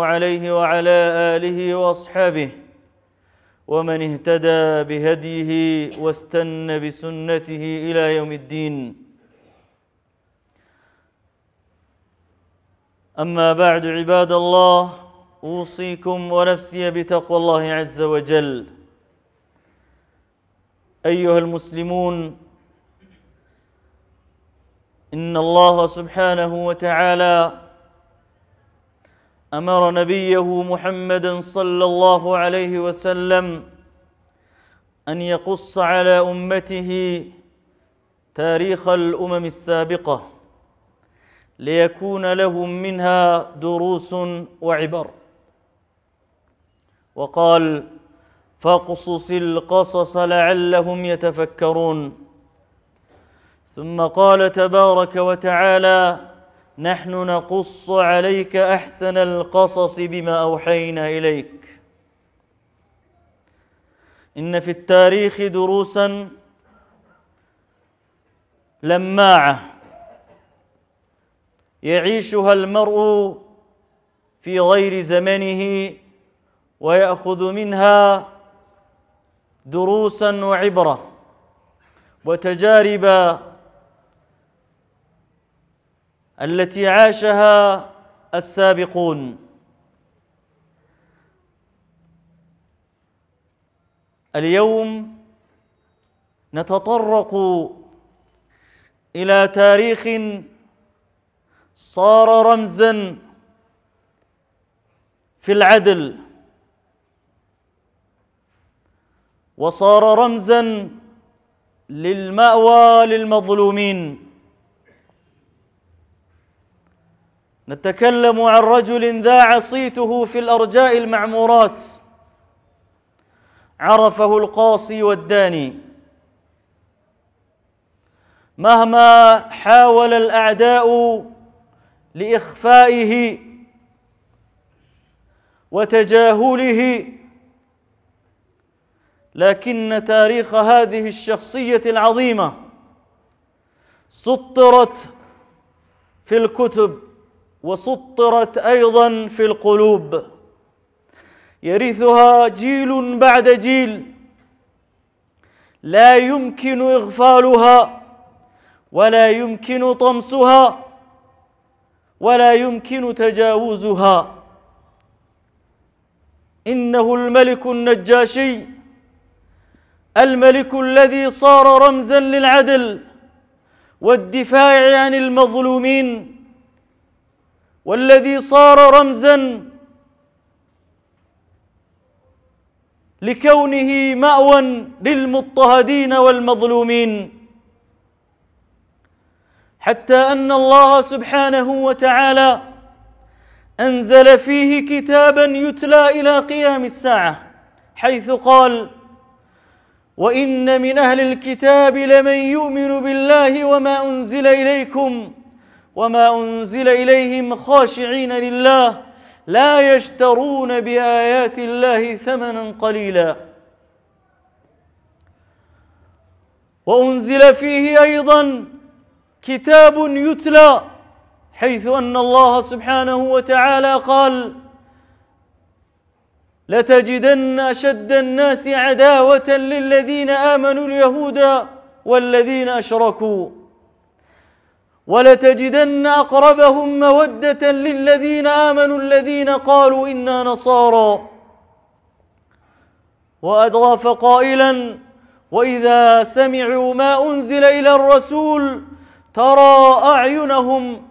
عليه وعلى آله وأصحابه ومن اهتدى بهديه واستنى بسنته إلى يوم الدين أما بعد عباد الله أوصيكم ونفسي بتقوى الله عز وجل أيها المسلمون إن الله سبحانه وتعالى امر نبيه محمدا صلى الله عليه وسلم ان يقص على امته تاريخ الامم السابقه ليكون لهم منها دروس وعبر وقال فاقصص القصص لعلهم يتفكرون ثم قال تبارك وتعالى نحن نقص عليك احسن القصص بما اوحينا اليك ان في التاريخ دروسا لماعه يعيشها المرء في غير زمنه وياخذ منها دروسا وعبره وتجارب التي عاشها السابقون اليوم نتطرق الى تاريخ صار رمزا في العدل وصار رمزا للماوى للمظلومين نتكلم عن رجل ذاع صيته في الارجاء المعمورات عرفه القاصي والداني مهما حاول الاعداء لاخفائه وتجاهله لكن تاريخ هذه الشخصيه العظيمه سطرت في الكتب وسطرت ايضا في القلوب يرثها جيل بعد جيل لا يمكن اغفالها ولا يمكن طمسها ولا يمكن تجاوزها انه الملك النجاشي الملك الذي صار رمزا للعدل والدفاع عن المظلومين والذي صار رمزا لكونه ماوى للمضطهدين والمظلومين حتى ان الله سبحانه وتعالى انزل فيه كتابا يتلى الى قيام الساعه حيث قال وان من اهل الكتاب لمن يؤمن بالله وما انزل اليكم وما أنزل إليهم خاشعين لله لا يشترون بآيات الله ثمنا قليلا وأنزل فيه أيضا كتاب يتلى حيث أن الله سبحانه وتعالى قال لتجدن أشد الناس عداوة للذين آمنوا اليهود والذين أشركوا ولتجدن اقربهم موده للذين امنوا الذين قالوا انا نصارى واضاف قائلا واذا سمعوا ما انزل الى الرسول ترى اعينهم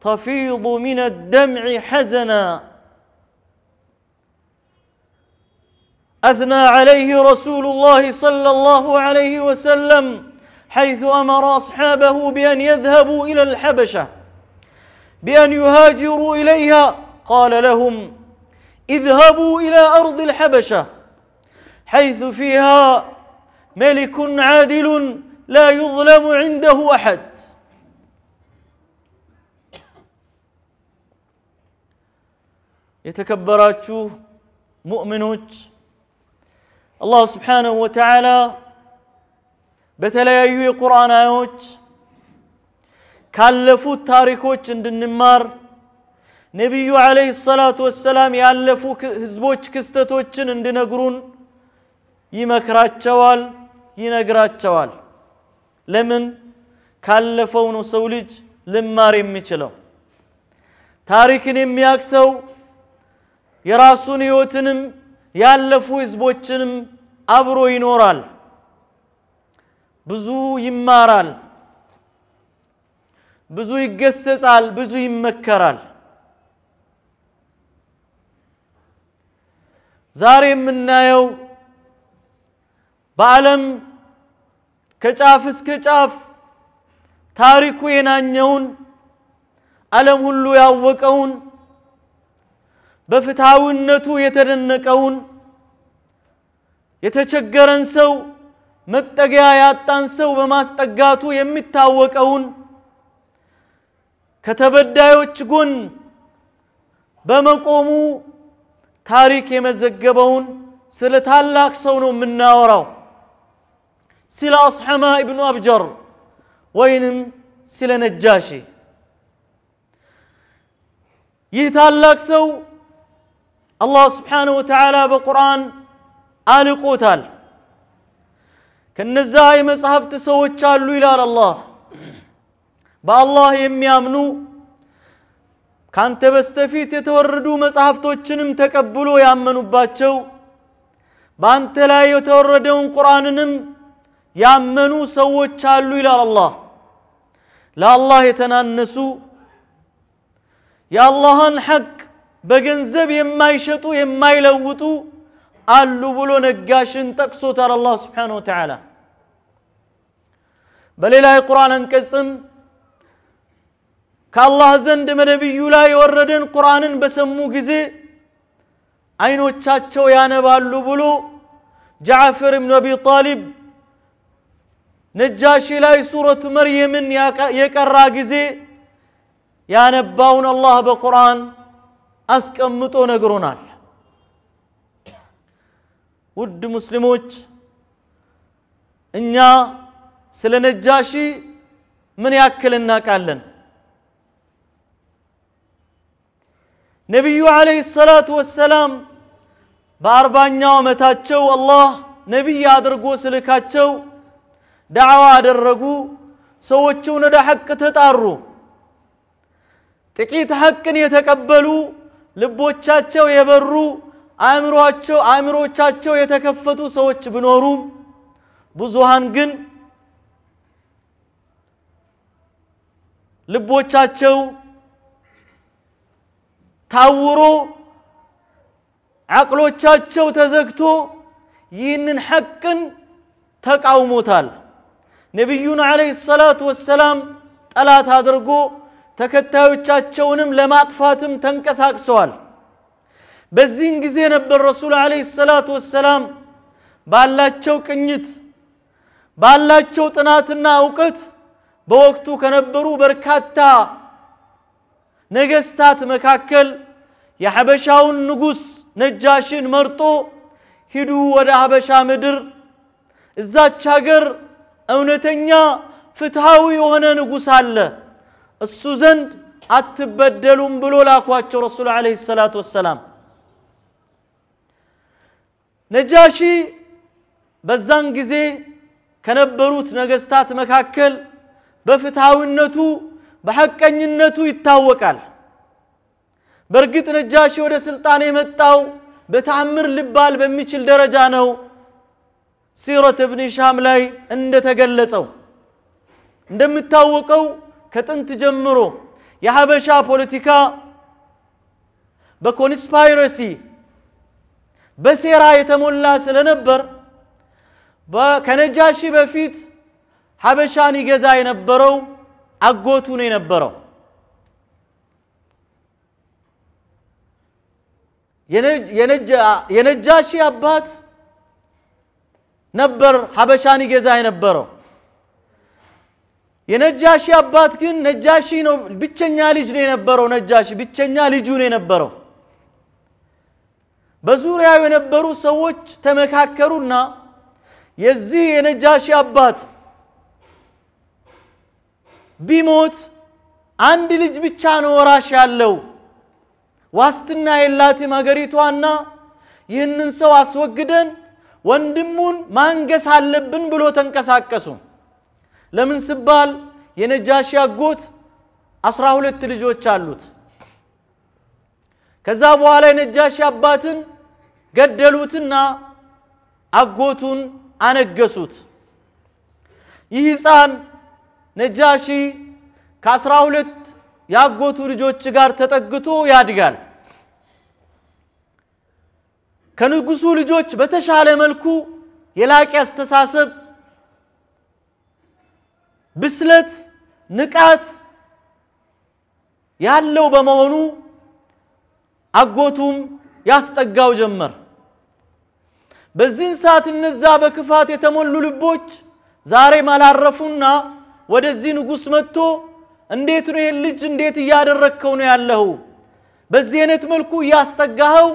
تفيض من الدمع حزنا اثنى عليه رسول الله صلى الله عليه وسلم حيث امر اصحابه بان يذهبوا الى الحبشه بان يهاجروا اليها قال لهم اذهبوا الى ارض الحبشه حيث فيها ملك عادل لا يظلم عنده احد يتكبرات ሙእሚኖች الله سبحانه وتعالى በተለያዩ የቁርአን አያዎች ካለፉት ታሪኮች እንድንማር ነቢዩ ዓለይሂ ሰላቱ ወሰላም ያለፉ ህዝቦች ክስተቶችን እንዲነግሩን ይመክራቸዋል፣ ይነግራቸዋል። ለምን ካለፈው ነው ሰው ልጅ ልማር የሚችለው። ታሪክን የሚያቅሰው የራሱን ህይወትንም ያለፉ ህዝቦችንም አብሮ ይኖራል። ብዙ ይማራል፣ ብዙ ይገሰጻል፣ ብዙ ይመከራል። ዛሬ የምናየው በዓለም ከጫፍ እስከ ጫፍ ታሪኩ የናኘውን ዓለም ሁሉ ያወቀውን በፍትሐዊነቱ የተደነቀውን የተቸገረን ሰው መጠጊያ ያጣን ሰው በማስጠጋቱ የሚታወቀውን ከተበዳዮች ጎን በመቆሙ ታሪክ የመዘገበውን ስለ ታላቅ ሰው ነው የምናወራው ስለ አስሐማ ኢብኑ አብጀር ወይንም ስለ ነጃሺ ይህ ታላቅ ሰው አላህ ስብሓንሁ ወተዓላ በቁርአን አልቆታል ከነዛ የመጽሐፍት ሰዎች አሉ ይላል አላህ። በአላህ የሚያምኑ ካንተ በስተፊት የተወረዱ መጽሐፍቶችንም ተቀብሎ ያመኑባቸው በአንተ ላይ የተወረደውን ቁርአንንም ያመኑ ሰዎች አሉ ይላል አላህ። ለአላህ የተናነሱ የአላህን ሐቅ በገንዘብ የማይሸጡ የማይለውጡ አሉ ብሎ ነጋሽን ጠቅሶታል አላህ ስብሓን ወተዓላ በሌላ የቁርአን አንቀጽም ከአላህ ዘንድ በነቢዩ ላይ የወረደን ቁርአንን በሰሙ ጊዜ አይኖቻቸው ያነባሉ ብሎ ጃዕፈር ብን አቢ ጣሊብ ነጃሺ ላይ ሱረቱ መርየምን የቀራ ጊዜ ያነባውን አላህ በቁርአን አስቀምጦ ነግሮናል ውድ ሙስሊሞች እኛ ስለ ነጃሺ ምን ያክል እናውቃለን? ነቢዩ ዓለይሂ ሰላቱ ወሰላም በአርባኛው ዓመታቸው አላህ ነቢይ አድርጎ ስልካቸው ዳዕዋ አደረጉ። ሰዎችን ወደ ሐቅ ተጣሩ። ጥቂት ሐቅን የተቀበሉ ልቦቻቸው የበሩ አእምሮቸው አእምሮቻቸው የተከፈቱ ሰዎች ቢኖሩም ብዙሃን ግን ልቦቻቸው ታውሮ አቅሎቻቸው ተዘግቶ ይህንን ሐቅን ተቃውሞታል። ነቢዩን ዓለይሂ ሰላቱ ወሰላም ጠላት አድርጎ ተከታዮቻቸውንም ለማጥፋትም ተንቀሳቅሰዋል። በዚህን ጊዜ ነበር ረሱል አለይሂ ሰላቱ ወሰላም ባላቸው ቅኝት ባላቸው ጥናትና እውቀት በወቅቱ ከነበሩ በርካታ ነገስታት መካከል የሐበሻውን ንጉስ ነጃሽን መርጦ ሂዱ ወደ ሐበሻ ምድር እዛች ሀገር እውነተኛ ፍትሃዊ የሆነ ንጉስ አለ እሱ ዘንድ አትበደሉም ብሎ ላኳቸው ረሱል ዓለይሂ ሰላቱ ወሰላም ነጃሺ በዛን ጊዜ ከነበሩት ነገስታት መካከል በፍትሐዊነቱ በሐቀኝነቱ ይታወቃል። በእርግጥ ነጃሺ ወደ ስልጣን የመጣው በተአምር ሊባል በሚችል ደረጃ ነው። ሲረት እብን ሻም ላይ እንደተገለጸው እንደሚታወቀው ከጥንት ጀምሮ የሐበሻ ፖለቲካ በኮንስፓይረሲ በሴራ የተሞላ ስለነበር ከነጃሺ በፊት ሀበሻን ይገዛ የነበረው አጎቱ ነው የነበረው። የነጃሺ አባት ነበር ሀበሻን ይገዛ የነበረው። የነጃሺ አባት ግን ነጃሺ ነው ብቸኛ ልጅ ነው የነበረው። ነጃሺ ብቸኛ ልጁ ነው የነበረው። በዙሪያው የነበሩ ሰዎች ተመካከሩና የዚህ የነጃሺ አባት ቢሞት አንድ ልጅ ብቻ ነው ወራሽ ያለው፣ ዋስትና የላትም አገሪቷና ይህንን ሰው አስወግደን ወንድሙን ማንገስ አለብን ብሎ ተንቀሳቀሱ። ለምን ስባል የነጃሺ አጎት አስራ ሁለት ልጆች አሉት። ከዛ በኋላ የነጃሺ አባትን ገደሉትና አጎቱን አነገሱት። ይህ ሕፃን ነጃሺ ከአስራ ሁለት የአጎቱ ልጆች ጋር ተጠግቶ ያድጋል። ከንጉሱ ልጆች በተሻለ መልኩ የላቂ አስተሳሰብ፣ ብስለት፣ ንቃት ያለው በመሆኑ አጎቱም ያስጠጋው ጀመር። በዚህን ሰዓት እነዛ በክፋት የተሞሉ ልቦች ዛሬም አላረፉና ወደዚህ ንጉሥ መጥቶ እንዴት ነው ይህን ልጅ እንዴት እያደረግከው ነው ያለው? በዚህ አይነት መልኩ እያስጠጋኸው፣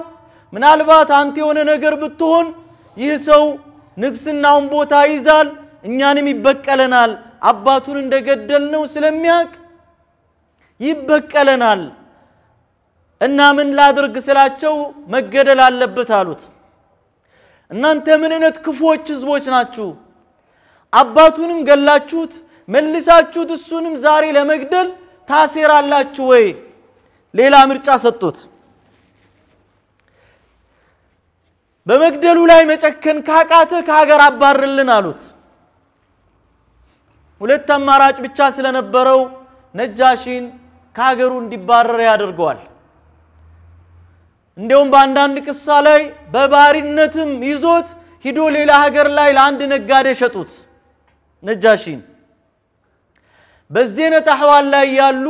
ምናልባት አንተ የሆነ ነገር ብትሆን ይህ ሰው ንግስናውን ቦታ ይዛል፣ እኛንም ይበቀለናል። አባቱን ነው ስለሚያውቅ ይበቀለናል እና ምን ላድርግ ስላቸው መገደል አለበት አሉት። እናንተ ምን አይነት ክፉዎች ህዝቦች ናችሁ? አባቱንም ገላችሁት መልሳችሁት፣ እሱንም ዛሬ ለመግደል ታሴራላችሁ ወይ? ሌላ ምርጫ ሰጡት። በመግደሉ ላይ መጨከን ካቃተ ከሀገር አባርልን አሉት። ሁለት አማራጭ ብቻ ስለነበረው ነጃሺን ከሀገሩ እንዲባረር ያደርገዋል። እንዲሁም በአንዳንድ ቅሳ ላይ በባሪነትም ይዞት ሂዶ ሌላ ሀገር ላይ ለአንድ ነጋዴ ሸጡት ነጃሺን። በዚህ አይነት አህዋል ላይ ያሉ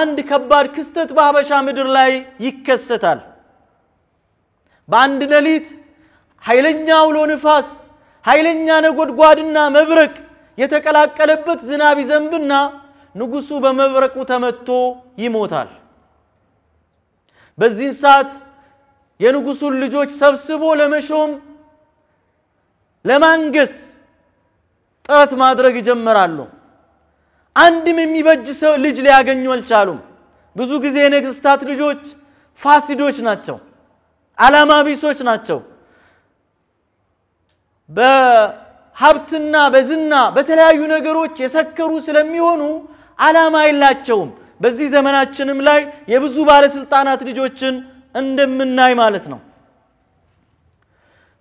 አንድ ከባድ ክስተት በሀበሻ ምድር ላይ ይከሰታል። በአንድ ሌሊት ኃይለኛ አውሎ ንፋስ፣ ኃይለኛ ነጎድጓድና መብረቅ የተቀላቀለበት ዝናብ ይዘንብና ንጉሱ በመብረቁ ተመቶ ይሞታል። በዚህን ሰዓት የንጉሱን ልጆች ሰብስቦ ለመሾም ለማንገስ ጥረት ማድረግ ይጀምራሉ። አንድም የሚበጅ ሰው ልጅ ሊያገኙ አልቻሉም። ብዙ ጊዜ የነገስታት ልጆች ፋሲዶች ናቸው፣ አላማ ቢሶች ናቸው። በሀብትና በዝና በተለያዩ ነገሮች የሰከሩ ስለሚሆኑ አላማ የላቸውም። በዚህ ዘመናችንም ላይ የብዙ ባለስልጣናት ልጆችን እንደምናይ ማለት ነው።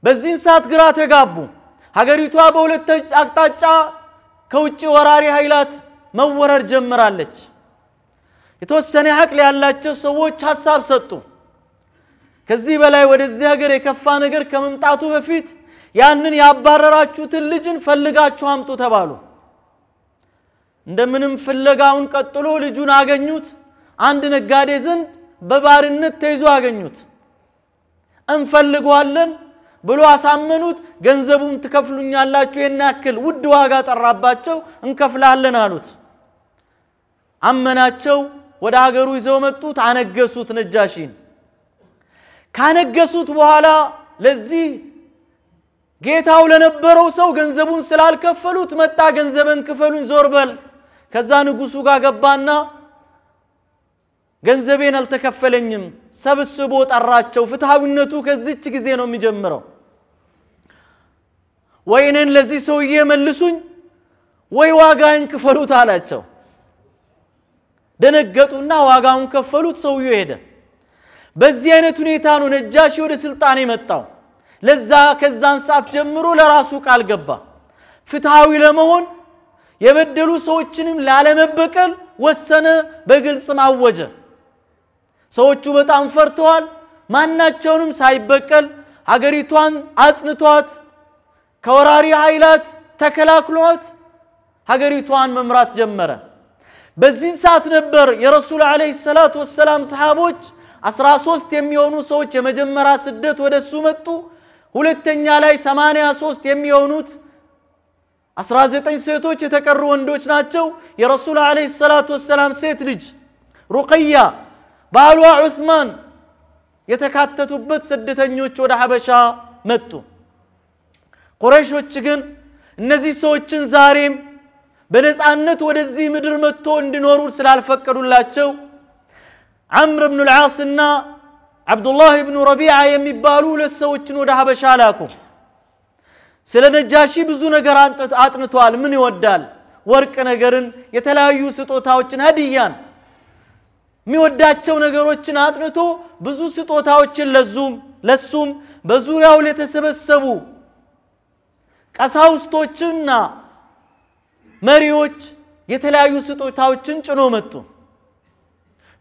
በዚህን ሰዓት ግራ ተጋቡ። ሀገሪቷ በሁለት አቅጣጫ ከውጭ ወራሪ ኃይላት መወረር ጀምራለች። የተወሰነ አቅል ያላቸው ሰዎች ሀሳብ ሰጡ። ከዚህ በላይ ወደዚህ ሀገር የከፋ ነገር ከመምጣቱ በፊት ያንን ያባረራችሁትን ልጅን ፈልጋችሁ አምጡ ተባሉ። እንደምንም ፍለጋውን ቀጥሎ ልጁን አገኙት። አንድ ነጋዴ ዘንድ በባርነት ተይዞ አገኙት። እንፈልገዋለን ብሎ አሳመኑት። ገንዘቡን ትከፍሉኛላችሁ፣ ይህን ያክል ውድ ዋጋ ጠራባቸው። እንከፍላለን አሉት። አመናቸው። ወደ ሀገሩ ይዘው መጡት። አነገሱት ነጃሺን። ካነገሱት በኋላ ለዚህ ጌታው ለነበረው ሰው ገንዘቡን ስላልከፈሉት መጣ። ገንዘብን ክፈሉን፣ ዞር በል። ከዛ ንጉሱ ጋር ገባና ገንዘቤን አልተከፈለኝም፣ ሰብስቦ ጠራቸው። ፍትሐዊነቱ ከዚች ጊዜ ነው የሚጀምረው። ወይ እኔን ለዚህ ሰውዬ መልሱኝ፣ ወይ ዋጋን ክፈሉት አላቸው። ደነገጡና ዋጋውን ከፈሉት። ሰውዬ ሄደ። በዚህ አይነት ሁኔታ ነው ነጃሺ ወደ ስልጣን የመጣው። ለዛ ከዛን ሰዓት ጀምሮ ለራሱ ቃል ገባ። ፍትሐዊ ለመሆን የበደሉ ሰዎችንም ላለመበቀል ወሰነ። በግልጽ ማወጀ። ሰዎቹ በጣም ፈርተዋል። ማናቸውንም ሳይበቀል ሀገሪቷን አጽንቷት ከወራሪ ኃይላት ተከላክሏት ሀገሪቷን መምራት ጀመረ። በዚህ ሰዓት ነበር የረሱል ዓለይሂ ሰላት ወሰላም ሰሓቦች አስራ ሶስት የሚሆኑ ሰዎች የመጀመሪያ ስደት ወደ እሱ መጡ። ሁለተኛ ላይ 83 ሶስት የሚሆኑት አስራ ዘጠኝ ሴቶች የተቀሩ ወንዶች ናቸው። የረሱል ዓለይሂ ሰላት ወሰላም ሴት ልጅ ሩቅያ ባሏ ዑስማን የተካተቱበት ስደተኞች ወደ ሀበሻ መጡ። ቁረይሾች ግን እነዚህ ሰዎችን ዛሬም በነፃነት ወደዚህ ምድር መጥቶ እንዲኖሩ ስላልፈቀዱላቸው አምር ብኑ ልዓስና አብዱላህ ብኑ ረቢዓ የሚባሉ ሁለት ሰዎችን ወደ ሀበሻ ላኩ። ስለ ነጃሺ ብዙ ነገር አጥንቷል። ምን ይወዳል? ወርቅ ነገርን፣ የተለያዩ ስጦታዎችን፣ ሀዲያን የሚወዳቸው ነገሮችን አጥንቶ ብዙ ስጦታዎችን ለዙም ለሱም በዙሪያው ለተሰበሰቡ ቀሳውስቶችና መሪዎች የተለያዩ ስጦታዎችን ጭኖ መጡ።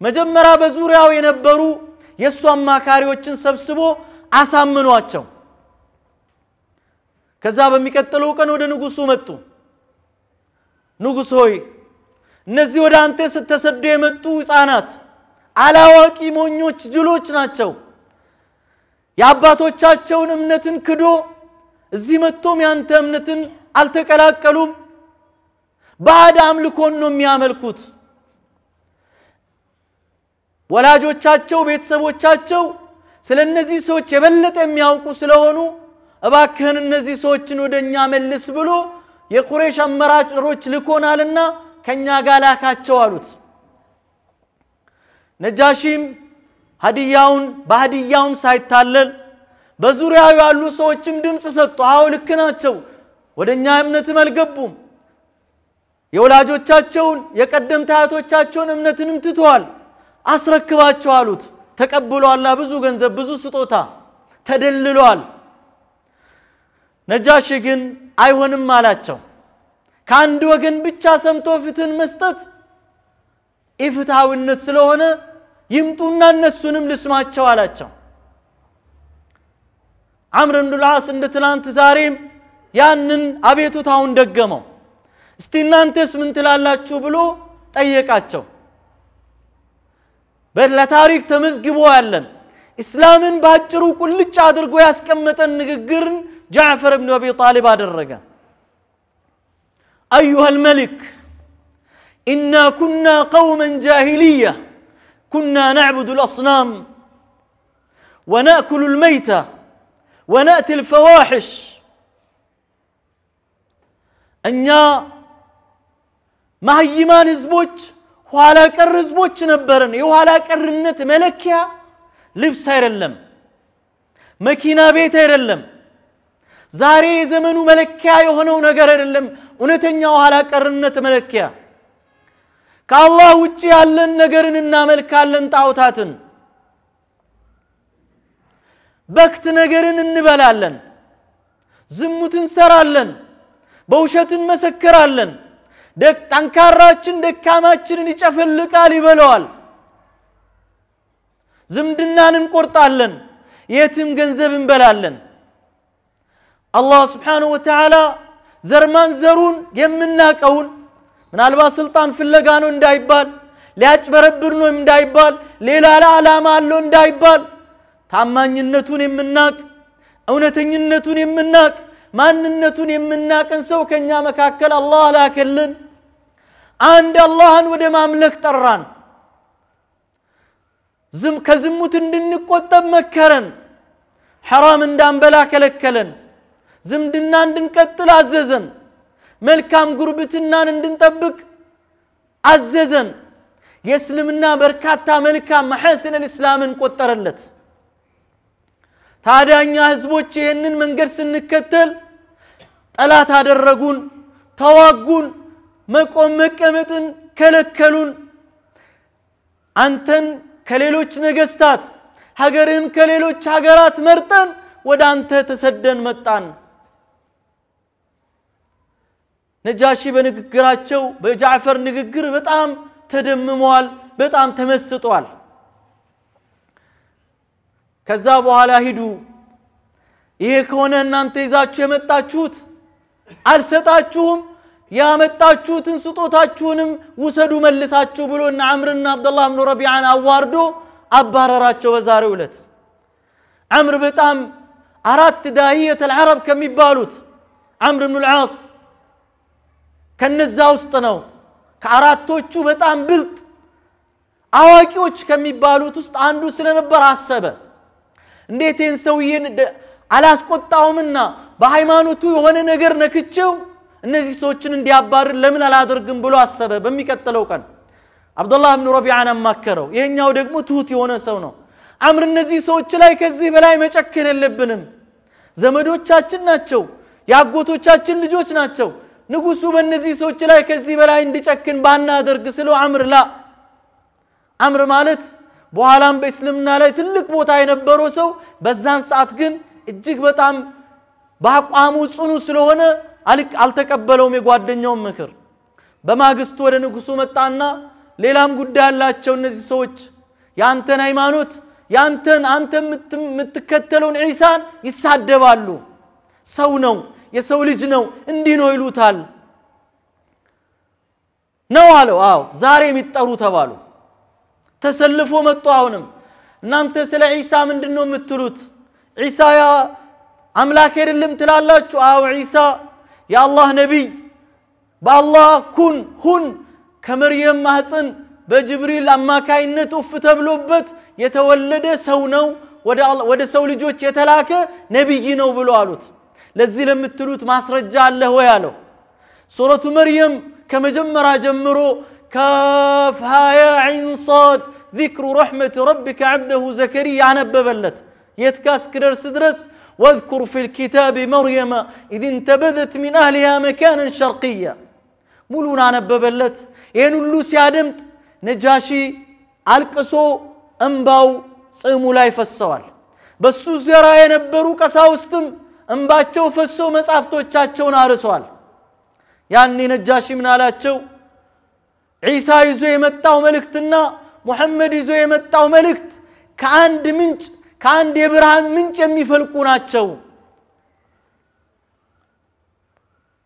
መጀመሪያ በዙሪያው የነበሩ የእሱ አማካሪዎችን ሰብስቦ አሳምኗቸው። ከዛ በሚቀጥለው ቀን ወደ ንጉሱ መጡ። ንጉሥ ሆይ እነዚህ ወደ አንተ ስተሰዱ የመጡ ህፃናት አላዋቂ ሞኞች ጅሎች ናቸው። የአባቶቻቸውን እምነትን ክዶ እዚህ መጥቶም ያንተ እምነትን አልተቀላቀሉም። ባዕድ አምልኮን ነው የሚያመልኩት። ወላጆቻቸው፣ ቤተሰቦቻቸው ስለ እነዚህ ሰዎች የበለጠ የሚያውቁ ስለሆኑ እባክህን እነዚህ ሰዎችን ወደ እኛ መልስ ብሎ የቁሬሽ አመራጭሮች ልኮናልና ከእኛ ጋር ላካቸው አሉት። ነጃሺም ሀዲያውን በሀዲያውም ሳይታለል በዙሪያው ያሉ ሰዎችም ድምፅ ሰጡ። አዎ ልክ ናቸው፣ ወደ እኛ እምነትም አልገቡም። የወላጆቻቸውን የቀደምት አያቶቻቸውን እምነትንም ትተዋል። አስረክባቸው አሉት። ተቀብሎ ብዙ ገንዘብ፣ ብዙ ስጦታ ተደልሏል። ነጃሺ ግን አይሆንም አላቸው። ከአንድ ወገን ብቻ ሰምቶ ፍትህን መስጠት ኢፍትሐዊነት ስለሆነ ይምጡና እነሱንም ልስማቸው አላቸው አምር ብኑል እንደ ትናንት ዛሬም ያንን አቤቱታውን ደገመው እስቲ እናንተስ ምን ትላላችሁ ብሎ ጠየቃቸው ለታሪክ ተመዝግቦ ያለን እስላምን በአጭሩ ቁልጭ አድርጎ ያስቀመጠን ንግግርን ጃዕፈር ብን አቢ ጣሊብ አደረገ أيها الملك إنا كنا قوما جاهلية كنا نعبد الأصنام ونأكل الميتة ونأتي الفواحش أن يا ما هي ما نزبوج وعلى كر زبوج نبرن وعلى كر النت ملك يا لبس هير اللم مكينا بيت هير اللم زاري زمن ملك يا يهنو نقر اللم እውነተኛው ኋላቀርነት መለኪያ ከአላህ ውጭ ያለን ነገርን እናመልካለን ጣውታትን በክት ነገርን እንበላለን ዝሙት እንሰራለን በውሸት እንመሰክራለን ጠንካራችን ደካማችንን ይጨፈልቃል ይበለዋል ዝምድናን እንቆርጣለን የትም ገንዘብ እንበላለን አላህ ስብሓንሁ ወተዓላ ዘርማንዘሩን የምናቀውን ምናልባት ስልጣን ፍለጋ ነው እንዳይባል፣ ሊያጭበረብር ነው እንዳይባል፣ ሌላ ዓላማ አለው እንዳይባል፣ ታማኝነቱን የምናቅ እውነተኝነቱን የምናቅ ማንነቱን የምናቅን ሰው ከእኛ መካከል አላህ አላከልን አንድ አላህን ወደ ማምለክ ጠራን። ከዝሙት እንድንቆጠብ መከረን። ሐራም እንዳንበላ ከለከለን። ዝምድና እንድንቀጥል አዘዘን። መልካም ጉርብትናን እንድንጠብቅ አዘዘን። የእስልምና በርካታ መልካም መሐስን ልእስላምን ቆጠረለት። ታዳኛ ህዝቦች ይህንን መንገድ ስንከተል ጠላት አደረጉን፣ ተዋጉን፣ መቆም መቀመጥን ከለከሉን። አንተን ከሌሎች ነገስታት ሀገርህን ከሌሎች ሀገራት መርጠን ወደ አንተ ተሰደን መጣን። ነጃሺ በንግግራቸው በጃዕፈር ንግግር በጣም ተደምመዋል፣ በጣም ተመስጧል። ከዛ በኋላ ሂዱ፣ ይሄ ከሆነ እናንተ ይዛችሁ የመጣችሁት አልሰጣችሁም፣ ያመጣችሁትን ስጦታችሁንም ውሰዱ መልሳችሁ ብሎ እነ አምርና አብደላህ ብኑ ረቢዓን አዋርዶ አባረራቸው። በዛሬው ዕለት አምር በጣም አራት ዳህየተል ዐረብ ከሚባሉት አምር ብኑ ልዓስ ከነዛ ውስጥ ነው። ከአራቶቹ በጣም ብልጥ አዋቂዎች ከሚባሉት ውስጥ አንዱ ስለነበር አሰበ። እንዴት ይህን ሰውዬን አላስቆጣውምና በሃይማኖቱ የሆነ ነገር ነክቼው እነዚህ ሰዎችን እንዲያባርር ለምን አላደርግም ብሎ አሰበ። በሚቀጥለው ቀን አብዱላህ ብን ረቢዓን አማከረው። ይህኛው ደግሞ ትሁት የሆነ ሰው ነው። አምር እነዚህ ሰዎች ላይ ከዚህ በላይ መጨከን የለብንም። ዘመዶቻችን ናቸው፣ የአጎቶቻችን ልጆች ናቸው። ንጉሱ በእነዚህ ሰዎች ላይ ከዚህ በላይ እንዲጨክን ባናደርግ ስለ አምር ላ አምር ማለት በኋላም በእስልምና ላይ ትልቅ ቦታ የነበረው ሰው በዛን ሰዓት ግን እጅግ በጣም በአቋሙ ጽኑ ስለሆነ አልተቀበለውም የጓደኛውን ምክር። በማግስቱ ወደ ንጉሱ መጣና ሌላም ጉዳይ ያላቸው እነዚህ ሰዎች የአንተን ሃይማኖት የአንተን አንተ የምትከተለውን ዒሳን ይሳደባሉ። ሰው ነው የሰው ልጅ ነው፣ እንዲህ ነው ይሉታል። ነው አለው። አዎ ዛሬ የሚጠሩ ተባሉ። ተሰልፎ መጡ። አሁንም እናንተ ስለ ዒሳ ምንድን ነው የምትሉት? ዒሳ ያ አምላክ አይደለም ትላላችሁ? አዎ ዒሳ የአላህ ነቢይ በአላህ ኩን ሁን ከመርየም ማህፅን በጅብሪል አማካይነት ኡፍ ተብሎበት የተወለደ ሰው ነው፣ ወደ ሰው ልጆች የተላከ ነቢይ ነው ብሎ አሉት። لزي لم تلوت ما سرجع له وياله سورة مريم كما جمر جمرو كاف هايا عين صاد ذكر رحمة ربك عبده زكريا عن ببلت يتكاس كرر سدرس واذكر في الكتاب مريم إذ انتبذت من أهلها مكانا شرقيا مولون عن ببلت ين اللوسي عدمت نجاشي عالقسو أنباو صيمو لايف السوال بسوس يرى ينبرو قساوستم እንባቸው ፈሶ መጻሕፍቶቻቸውን አርሷል። ያኔ ነጃሺ ምን አላቸው? ዒሳ ይዞ የመጣው መልእክትና ሙሐመድ ይዞ የመጣው መልእክት ከአንድ ምንጭ ከአንድ የብርሃን ምንጭ የሚፈልቁ ናቸው።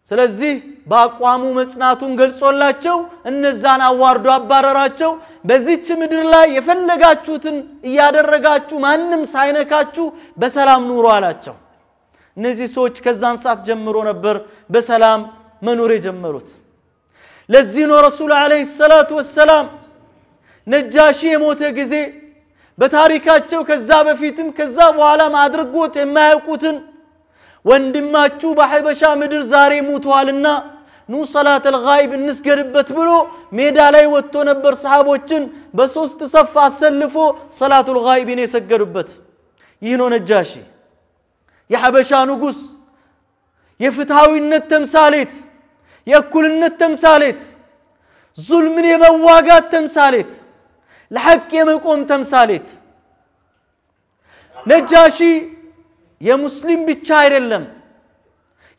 ስለዚህ በአቋሙ መጽናቱን ገልጾላቸው እነዛን አዋርዶ አባረራቸው። በዚች ምድር ላይ የፈለጋችሁትን እያደረጋችሁ ማንም ሳይነካችሁ በሰላም ኑሮ አላቸው። እነዚህ ሰዎች ከዛን ሰዓት ጀምሮ ነበር በሰላም መኖር የጀመሩት። ለዚህ ነው ረሱል ዓለይሂ ሰላቱ ወሰላም ነጃሺ የሞተ ጊዜ በታሪካቸው ከዛ በፊትም ከዛ በኋላም አድርጎት የማያውቁትን ወንድማችሁ በሐበሻ ምድር ዛሬ ሙተዋልና ኑ ሰላት አልጋይብ እንስገድበት ብሎ ሜዳ ላይ ወጥቶ ነበር። ሰሃቦችን በሶስት ሰፍ አሰልፎ ሰላቱል ጋይብን የሰገዱበት ይህ ነው ነጃሺ። የሐበሻ ንጉሥ፣ የፍትሐዊነት ተምሳሌት፣ የእኩልነት ተምሳሌት፣ ዙልምን የመዋጋት ተምሳሌት፣ ለሐቅ የመቆም ተምሳሌት። ነጃሺ የሙስሊም ብቻ አይደለም፣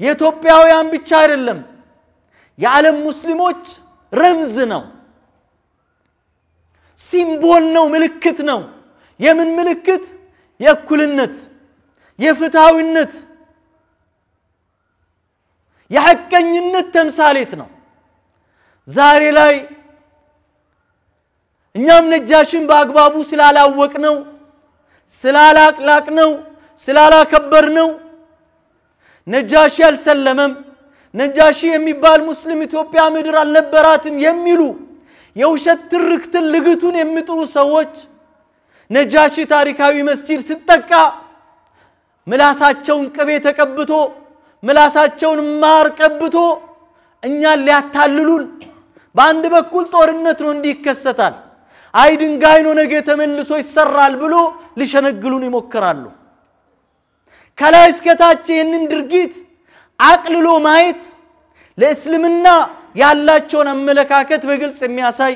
የኢትዮጵያውያን ብቻ አይደለም፣ የዓለም ሙስሊሞች ረምዝ ነው፣ ሲምቦል ነው፣ ምልክት ነው። የምን ምልክት? የእኩልነት የፍትሐዊነት የሐቀኝነት ተምሳሌት ነው። ዛሬ ላይ እኛም ነጃሽን በአግባቡ ስላላወቅ ነው፣ ስላላቅላቅ ነው፣ ስላላከበር ነው። ነጃሺ አልሰለመም፣ ነጃሺ የሚባል ሙስሊም ኢትዮጵያ ምድር አልነበራትም የሚሉ የውሸት ትርክትን ልግቱን የሚጥሩ ሰዎች ነጃሺ ታሪካዊ መስጂድ ስጠቃ ምላሳቸውን ቅቤ ተቀብቶ ምላሳቸውን ማር ቀብቶ እኛን ሊያታልሉን በአንድ በኩል ጦርነት ነው እንዲህ ይከሰታል አይ ድንጋይ ነው ነገ ተመልሶ ይሰራል ብሎ ሊሸነግሉን ይሞክራሉ ከላይ እስከታች ይህንን ድርጊት አቅልሎ ማየት ለእስልምና ያላቸውን አመለካከት በግልጽ የሚያሳይ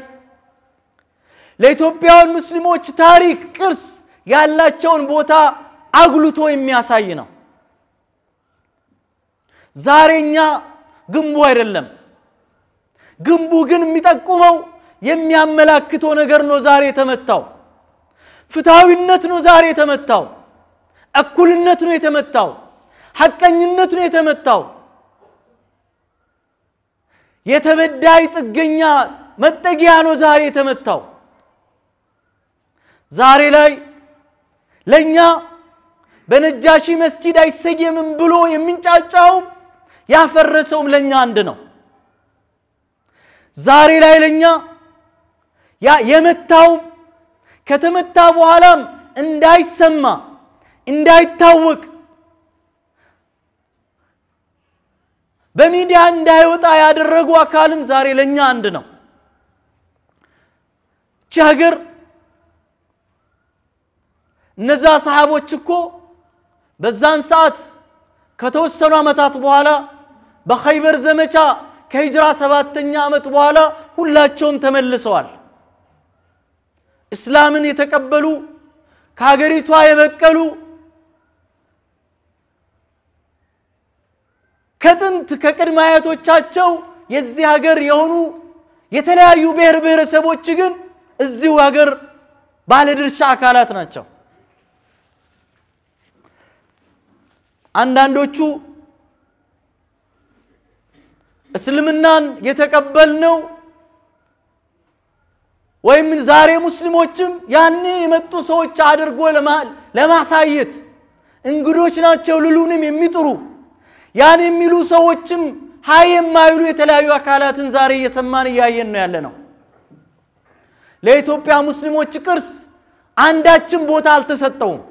ለኢትዮጵያውያን ሙስሊሞች ታሪክ ቅርስ ያላቸውን ቦታ አጉልቶ የሚያሳይ ነው። ዛሬኛ ግንቡ አይደለም። ግንቡ ግን የሚጠቁመው የሚያመላክተው ነገር ነው። ዛሬ የተመታው ፍትሐዊነት ነው። ዛሬ የተመታው እኩልነት ነው። የተመታው ሐቀኝነት ነው። የተመታው የተበዳይ ጥገኛ መጠጊያ ነው። ዛሬ የተመታው ዛሬ ላይ ለእኛ በነጃሺ መስጂድ አይሰየምም ብሎ የሚንጫጫው ያፈረሰውም ለእኛ አንድ ነው። ዛሬ ላይ ለእኛ የመታው ከተመታ በኋላም እንዳይሰማ እንዳይታወቅ በሚዲያ እንዳይወጣ ያደረጉ አካልም ዛሬ ለእኛ አንድ ነው። እቺ ሀገር እነዛ ሰሃቦች እኮ በዛን ሰዓት ከተወሰኑ ዓመታት በኋላ በኸይበር ዘመቻ ከሂጅራ ሰባተኛ ዓመት በኋላ ሁላቸውም ተመልሰዋል። እስላምን የተቀበሉ ከሀገሪቷ የበቀሉ ከጥንት ከቅድመ አያቶቻቸው የዚህ ሀገር የሆኑ የተለያዩ ብሔር ብሔረሰቦች ግን እዚሁ ሀገር ባለድርሻ አካላት ናቸው። አንዳንዶቹ እስልምናን የተቀበልነው ወይም ዛሬ ሙስሊሞችም ያኔ የመጡ ሰዎች አድርጎ ለማሳየት እንግዶች ናቸው ልሉንም የሚጥሩ ያን የሚሉ ሰዎችም ሀይ የማይሉ የተለያዩ አካላትን ዛሬ እየሰማን እያየን ነው ያለ ነው። ለኢትዮጵያ ሙስሊሞች ቅርስ አንዳችም ቦታ አልተሰጠውም።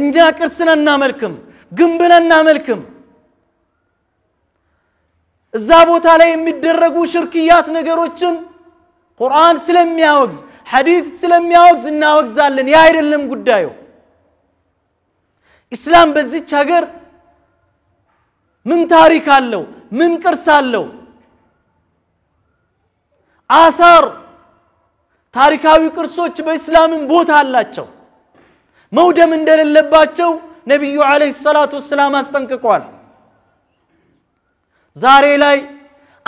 እኛ ቅርስን አናመልክም። ግንብን አናመልክም። እዛ ቦታ ላይ የሚደረጉ ሽርክያት ነገሮችን ቁርአን ስለሚያወግዝ ሐዲት ስለሚያወግዝ እናወግዛለን። ያ አይደለም ጉዳዩ። ኢስላም በዚች ሀገር ምን ታሪክ አለው? ምን ቅርስ አለው? አሳር ታሪካዊ ቅርሶች በእስላምን ቦታ አላቸው። መውደም እንደሌለባቸው ነቢዩ ዓለይሂ ሰላቱ ወሰላም አስጠንቅቋል። ዛሬ ላይ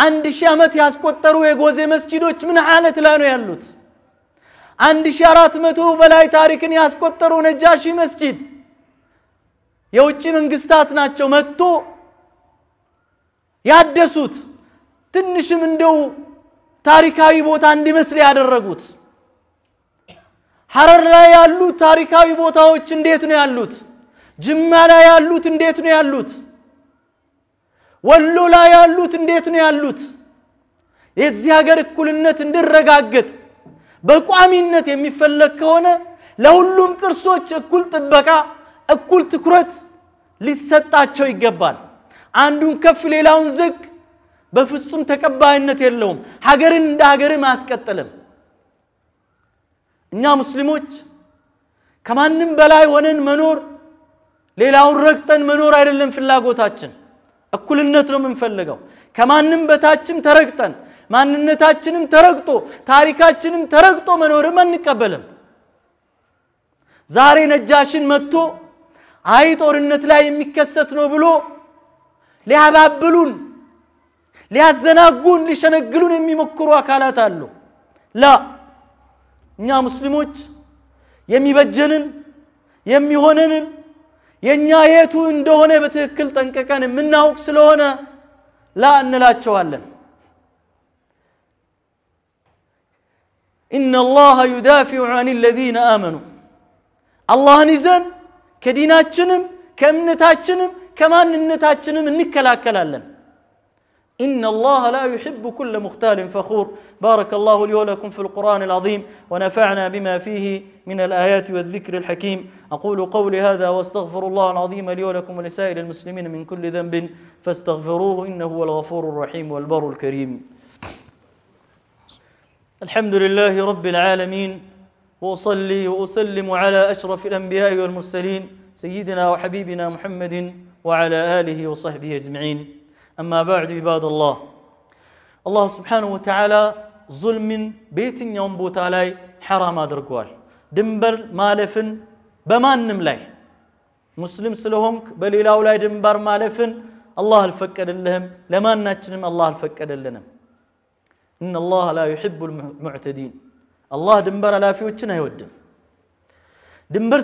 አንድ ሺህ ዓመት ያስቆጠሩ የጎዜ መስጂዶች ምን ሐለት ላይ ነው ያሉት? አንድ ሺህ አራት መቶ በላይ ታሪክን ያስቆጠሩ ነጃሺ መስጂድ የውጭ መንግስታት ናቸው መጥቶ ያደሱት ትንሽም እንደው ታሪካዊ ቦታ እንዲመስል ያደረጉት። ሐረር ላይ ያሉት ታሪካዊ ቦታዎች እንዴት ነው ያሉት? ጅማ ላይ ያሉት እንዴት ነው ያሉት? ወሎ ላይ ያሉት እንዴት ነው ያሉት? የዚህ ሀገር እኩልነት እንዲረጋገጥ በቋሚነት የሚፈለግ ከሆነ ለሁሉም ቅርሶች እኩል ጥበቃ፣ እኩል ትኩረት ሊሰጣቸው ይገባል። አንዱን ከፍ ሌላውን ዝቅ በፍጹም ተቀባይነት የለውም። ሀገርን እንደ ሀገርም አያስቀጥልም። እኛ ሙስሊሞች ከማንም በላይ ሆነን መኖር ሌላውን ረግጠን መኖር አይደለም ፍላጎታችን። እኩልነት ነው የምንፈልገው። ከማንም በታችም ተረግጠን ማንነታችንም ተረግጦ ታሪካችንም ተረግጦ መኖርም አንቀበልም። ዛሬ ነጃሽን መጥቶ አይ ጦርነት ላይ የሚከሰት ነው ብሎ ሊያባብሉን፣ ሊያዘናጉን፣ ሊሸነግሉን የሚሞክሩ አካላት አሉ። ላ እኛ ሙስሊሞች የሚበጀንን የሚሆነንን የኛ የቱ እንደሆነ በትክክል ጠንቀቀን የምናውቅ ስለሆነ ላ እንላቸዋለን እና ላህ ዩዳፊዑ አን ለዚነ አመኑ አላህን ይዘን ከዲናችንም ከእምነታችንም ከማንነታችንም እንከላከላለን إن الله لا يحب كل مختال فخور بارك الله لي ولكم في القرآن العظيم ونفعنا بما فيه من الآيات والذكر الحكيم أقول قولي هذا وأستغفر الله العظيم لي ولكم ولسائر المسلمين من كل ذنب فاستغفروه إنه هو الغفور الرحيم والبر الكريم الحمد لله رب العالمين وأصلي وأسلم على أشرف الأنبياء والمرسلين سيدنا وحبيبنا محمد وعلى آله وصحبه أجمعين أما بعد عباد الله الله سبحانه وتعالى ظلم بيت يوم بوتالاي حرام درقوال دمبر مالفن بمان لاي مسلم سلهم إلى أولاد دمبر مالفن الله الفكر لهم لما نتشنم الله الفكر لنا إن الله لا يحب المعتدين الله دمبر لا في وجهنا يودم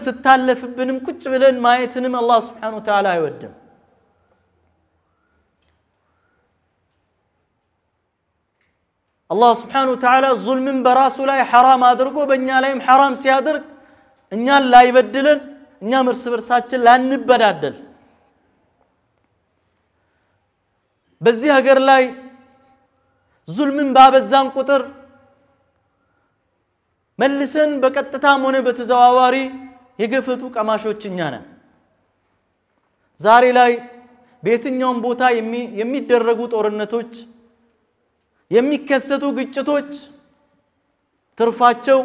ستالف بنم ቁጭ ما يتنم الله سبحانه وتعالى يودم አላህ ስብሓነሁ ወተዓላ ዙልምን በራሱ ላይ ሐራም አድርጎ በእኛ ላይም ሐራም ሲያደርግ እኛን ላይበድለን እኛም እርስ በርሳችን ላንበዳደል በዚህ ሀገር ላይ ዙልምን ባበዛን ቁጥር መልሰን በቀጥታም ሆነ በተዘዋዋሪ የገፈቱ ቀማሾች እኛ ነን። ዛሬ ላይ በየትኛውም ቦታ የሚደረጉ ጦርነቶች የሚከሰቱ ግጭቶች ትርፋቸው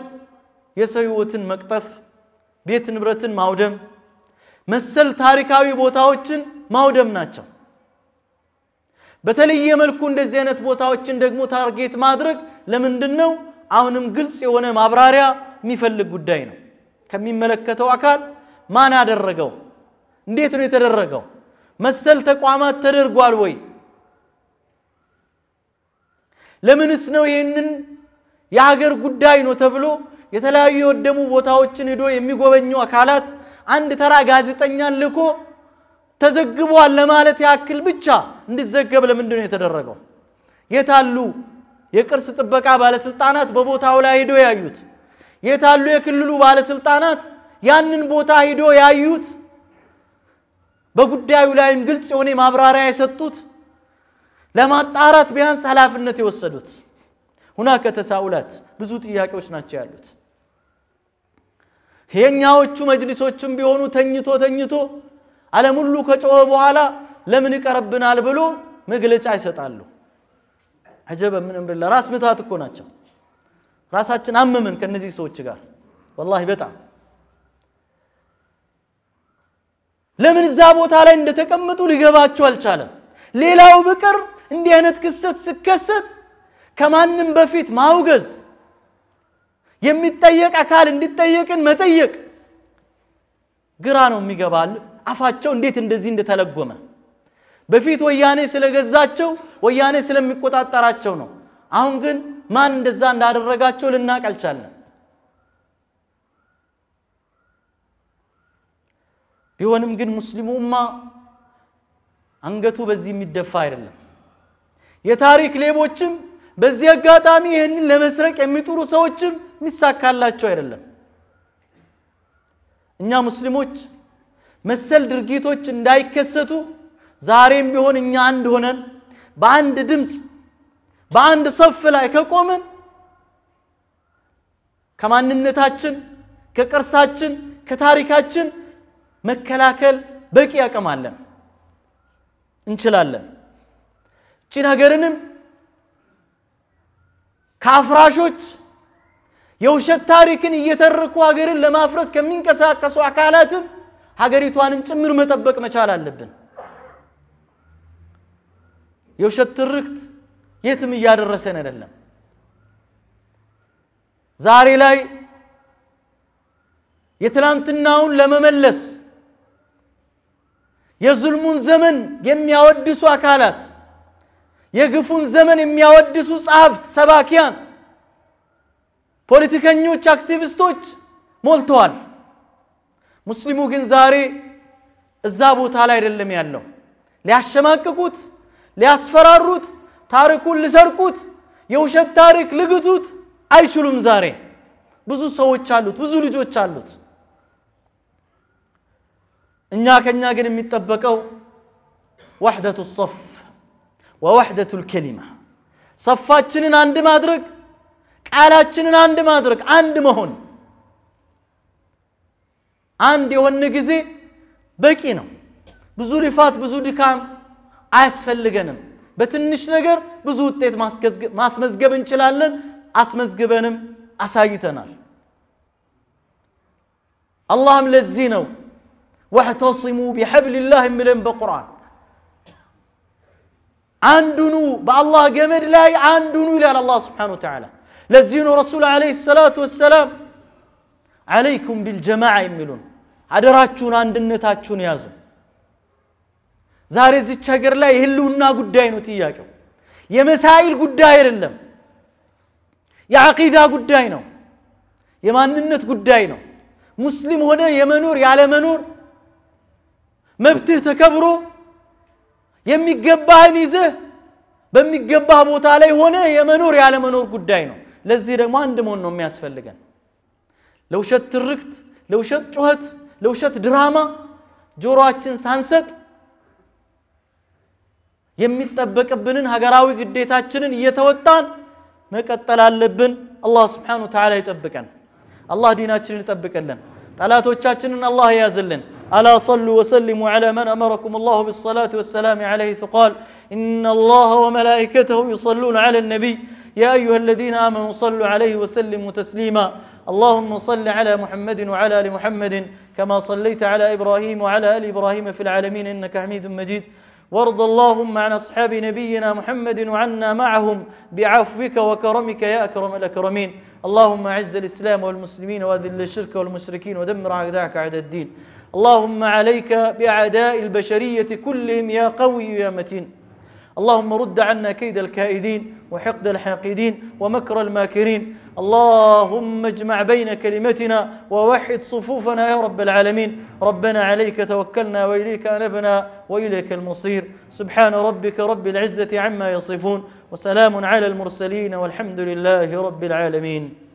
የሰው መቅጠፍ፣ ቤት ንብረትን ማውደም፣ መሰል ታሪካዊ ቦታዎችን ማውደም ናቸው። በተለየ መልኩ እንደዚህ አይነት ቦታዎችን ደግሞ ታርጌት ማድረግ ለምንድን ነው አሁንም ግልጽ የሆነ ማብራሪያ የሚፈልግ ጉዳይ ነው። ከሚመለከተው አካል ማን አደረገው? እንዴት ነው የተደረገው? መሰል ተቋማት ተደርጓል ወይ? ለምንስ ነው ይህንን የሀገር ጉዳይ ነው ተብሎ የተለያዩ የወደሙ ቦታዎችን ሂዶ የሚጎበኙ አካላት አንድ ተራ ጋዜጠኛን ልኮ ተዘግቧል ለማለት ያክል ብቻ እንዲዘገብ ለምንድን ነው የተደረገው? የታሉ የቅርስ ጥበቃ ባለስልጣናት በቦታው ላይ ሂዶ ያዩት? የታሉ የክልሉ ባለስልጣናት ያንን ቦታ ሂዶ ያዩት? በጉዳዩ ላይም ግልጽ የሆነ ማብራሪያ የሰጡት ለማጣራት ቢያንስ ኃላፊነት የወሰዱት ሁና ተሳኡላት ብዙ ጥያቄዎች ናቸው ያሉት። የኛዎቹ መጅሊሶችም ቢሆኑ ተኝቶ ተኝቶ ዓለም ሁሉ ከጮኸ በኋላ ለምን ይቀረብናል ብሎ መግለጫ ይሰጣሉ። አጀበ ምን እምርላ ራስ ምታት እኮ ናቸው። ራሳችን አመመን ከነዚህ ሰዎች ጋር ወላሂ በጣም ለምን እዛ ቦታ ላይ እንደተቀመጡ ሊገባቸው አልቻለም። ሌላው ብቅር እንዲህ አይነት ክስተት ስከሰት ከማንም በፊት ማውገዝ፣ የሚጠየቅ አካል እንዲጠየቅን መጠየቅ። ግራ ነው የሚገባል። አፋቸው እንዴት እንደዚህ እንደተለጎመ በፊት ወያኔ ስለገዛቸው ወያኔ ስለሚቆጣጠራቸው ነው። አሁን ግን ማን እንደዛ እንዳደረጋቸው ልናቅ አልቻለም። ቢሆንም ግን ሙስሊሙማ አንገቱ በዚህ የሚደፋ አይደለም። የታሪክ ሌቦችም በዚህ አጋጣሚ ይህንን ለመስረቅ የሚጥሩ ሰዎችም የሚሳካላቸው አይደለም። እኛ ሙስሊሞች መሰል ድርጊቶች እንዳይከሰቱ ዛሬም ቢሆን እኛ አንድ ሆነን በአንድ ድምፅ በአንድ ሰፍ ላይ ከቆምን ከማንነታችን፣ ከቅርሳችን፣ ከታሪካችን መከላከል በቂ ያቀማለን እንችላለን። ጭን ሀገርንም ከአፍራሾች የውሸት ታሪክን እየተረኩ ሀገርን ለማፍረስ ከሚንቀሳቀሱ አካላትም ሀገሪቷንም ጭምር መጠበቅ መቻል አለብን። የውሸት ትርክት የትም እያደረሰን አይደለም። ዛሬ ላይ የትላንትናውን ለመመለስ የዝልሙን ዘመን የሚያወድሱ አካላት የግፉን ዘመን የሚያወድሱ ጸሐፍት፣ ሰባኪያን፣ ፖለቲከኞች፣ አክቲቪስቶች ሞልተዋል። ሙስሊሙ ግን ዛሬ እዛ ቦታ ላይ አይደለም ያለው። ሊያሸማቅቁት፣ ሊያስፈራሩት፣ ታሪኩን ሊሰርቁት፣ የውሸት ታሪክ ልግቱት አይችሉም። ዛሬ ብዙ ሰዎች አሉት፣ ብዙ ልጆች አሉት። እኛ ከኛ ግን የሚጠበቀው ወሕደቱ ሰፍ ووحدة الكلمة صفات صفاتشنن عند مدرك قالاتشنن عند مدرك عند مهون عند يهون نقزي بكينو بزو رفات بزو دكان أسفل لغنم بتنش نقر بزو تيت ماس مزقب انشلالن أس مزقبنم أسايتنا اللهم لزينو وحتصموا بحبل الله من بقرآن አንዱኑ በአላህ ገመድ ላይ አንዱኑ ይላል አላህ ስብሓን ወተዓላ ለዚህ ነው ረሱል ዓለይሂ ሰላቱ ወሰላም አለይኩም ቢልጀማዓ የሚሉን አደራችሁን አንድነታችሁን ያዙ ዛሬ እዚች ሀገር ላይ የህልውና ጉዳይ ነው ጥያቄው የመሳይል ጉዳይ አይደለም የዓቂዳ ጉዳይ ነው የማንነት ጉዳይ ነው ሙስሊም ሆነ የመኖር ያለመኖር መብትህ ተከብሮ የሚገባህን ይዘህ በሚገባህ ቦታ ላይ ሆነ የመኖር ያለመኖር ጉዳይ ነው። ለዚህ ደግሞ አንድ መሆን ነው የሚያስፈልገን። ለውሸት ትርክት፣ ለውሸት ጩኸት፣ ለውሸት ድራማ ጆሮአችን ሳንሰጥ የሚጠበቅብንን ሀገራዊ ግዴታችንን እየተወጣን መቀጠል አለብን። አላህ ስብሓነ ተላ ይጠብቀን። አላህ ዲናችንን ይጠብቅልን። ጠላቶቻችንን አላህ የያዝልን። ألا صلوا وسلموا على من أمركم الله بالصلاة والسلام عليه فقال إن الله وملائكته يصلون على النبي يا أيها الذين آمنوا صلوا عليه وسلموا تسليما اللهم صل على محمد وعلى آل محمد كما صليت على إبراهيم وعلى آل إبراهيم في العالمين إنك حميد مجيد وارض اللهم عن اصحاب نبينا محمد وعنا معهم بعفوك وكرمك يا اكرم الاكرمين اللهم اعز الاسلام والمسلمين واذل الشرك والمشركين ودمر اعداءك اعداء الدين اللهم عليك باعداء البشريه كلهم يا قوي يا متين اللهم رد عنا كيد الكائدين وحقد الحاقدين ومكر الماكرين اللهم اجمع بين كلمتنا ووحد صفوفنا يا رب العالمين ربنا عليك توكلنا واليك انبنا واليك المصير سبحان ربك رب العزه عما يصفون وسلام على المرسلين والحمد لله رب العالمين